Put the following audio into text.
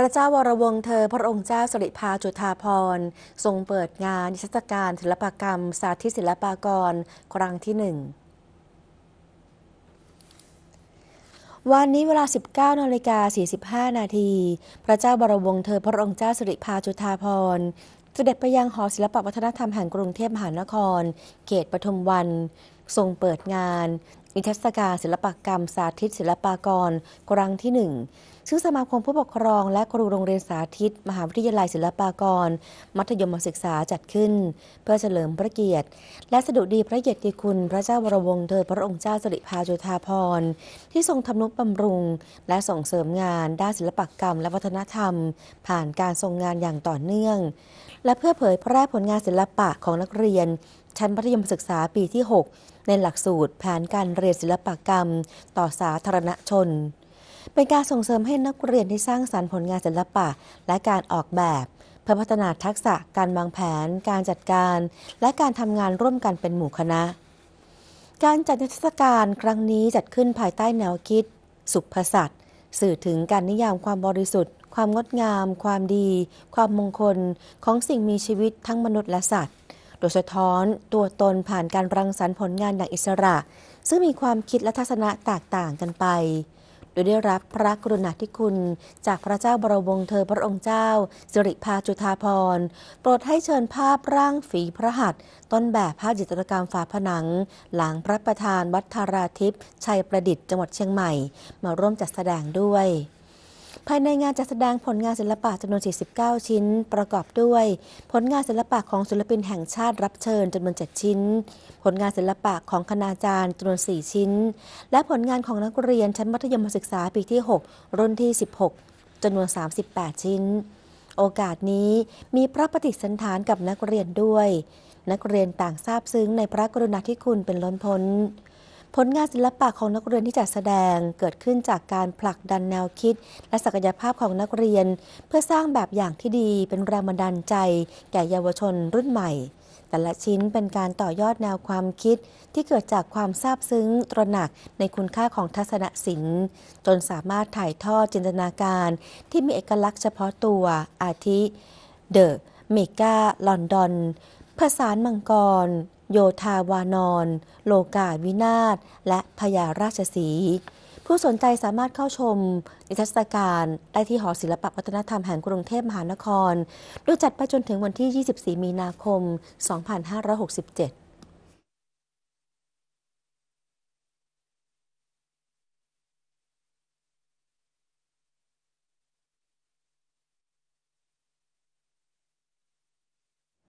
พระเจ้าวรวงเธอพระองค์เจ้าสิริพาจุฑาพรทรงเปิดงานนิทรรศการศิลปกรรมสาธิตศิลปากร ครั้งที่หนึ่งวันนี้เวลา 19นาฬิกา45 นาที พระเจ้าบรวงเธอพระองค์เจ้าสิริพาจุฑาพรเสด็จไปยังหอศิลปวัฒนธรรมแห่งกรุงเทพมหานครเขตปทุมวันทรงเปิดงาน นิทรรศการศิลปกรรม สาธิต ศิลปากรครั้งที่งซึ่งสมาคมผู้ปกครอง และครูโรงเรียนสาธิต มหาวิทยาลัยศิลปากร มัธยมศึกษาจัดขึ้น เพื่อเฉลิมพระเกียรติ และสดุดีพระเกียรติคุณ พระเจ้าวรวงศ์เธอพระองค์เจ้าสิริพาจุธาภรที่ทรงทำนุบำรุงและส่งเสริมงานด้านศิลปกรรม และวัฒนธรรม ผ่านการทรงงานอย่างต่อเนื่อง และเพื่อเผยแพร่ผลงานศิลปะของนักเรียนชั้นมัธยมศึกษาปีที่ 6 ในหลักสูตร แผนการเรียนศิลปกรรม ต่อสาธารณชน เป็นการส่งเสริมให้นักเรียนที่สร้างสารรค์ผลงานศิลปะ และการออกแบบ เพื่อพัฒนาทักษะ การวางแผน การจัดการ และการทำงานร่วมกันเป็นหมู่คณะ การจัดนิทรรศการ ครั้งนี้จัดขึ้นภายใต้แนวคิด สุภศัต์สื่อถึงการนิยามความบริสุทธิ์ ความงดงาม ความดี ความมงคล ของสิ่งมีชีวิตทั้งมนุษย์และสัตว์โดยสะท้อนตัวตนผ่านการรังสรรค์ผลงานอย่างอิสระ ซึ่งมีความคิดและทัศนะแตกต่างกันไป โดยได้รับพระกรุณาธิคุณจากพระเจ้าบรมวงศ์เธอพระองค์เจ้าสิริพาจุธาพรโปรดให้เชิญภาพร่างฝีพระหัตถ์ต้นแบบภาพจิตรกรรมฝาผนัง หลังพระประธานวัดธาราทิพย์ชัยประดิษฐ์จังหวัดเชียงใหม่มาร่วมจัดแสดงด้วยภายในงานจัดแสดงผลงานศิลปะจำนวน 49 ชิ้น ประกอบด้วย ผลงานศิลปะของศิลปินแห่งชาติรับเชิญจำนวน 7 ชิ้นผลงานศิลปะของคณาจารย์จำนวน 4 ชิ้น และผลงานของนักเรียนชั้นมัธยมศึกษาปีที่ 6 รุ่นที่ 16จำนวน 38 ชิ้น โอกาสนี้มีพระปฏิสันฐานกับนักเรียนด้วย นักเรียนต่างซาบซึ้งในพระกรุณาธิคุณเป็นล้นพ้นผลงานศิลปะของนักเรียนที่จัดแสดงเกิดขึ้นจากการผลักดันแนวคิด และศักยภาพของนักเรียน เพื่อสร้างแบบอย่างที่ดีเป็นแรงบันดาลใจแก่เยาวชนรุ่นใหม่ แต่ละชิ้นเป็นการต่อยอดแนวความคิดที่เกิดจากความซาบซึ้งตระหนักในคุณค่าของทัศนศิลป์จนสามารถถ่ายทอดจินตนาการ ที่มีเอกลักษณ์เฉพาะตัว อาทิเดอะเมกาลอนดอนผสานมังกรโยธาวานอน โลกาวินาศ และพญาราชสี ผู้สนใจสามารถเข้าชมนิทรรศการได้ที่หอศิลปวัฒนธรรมแห่งกรุงเทพมหานครโดยจัดไปจนถึงวันที่ 24 มีนาคม 2567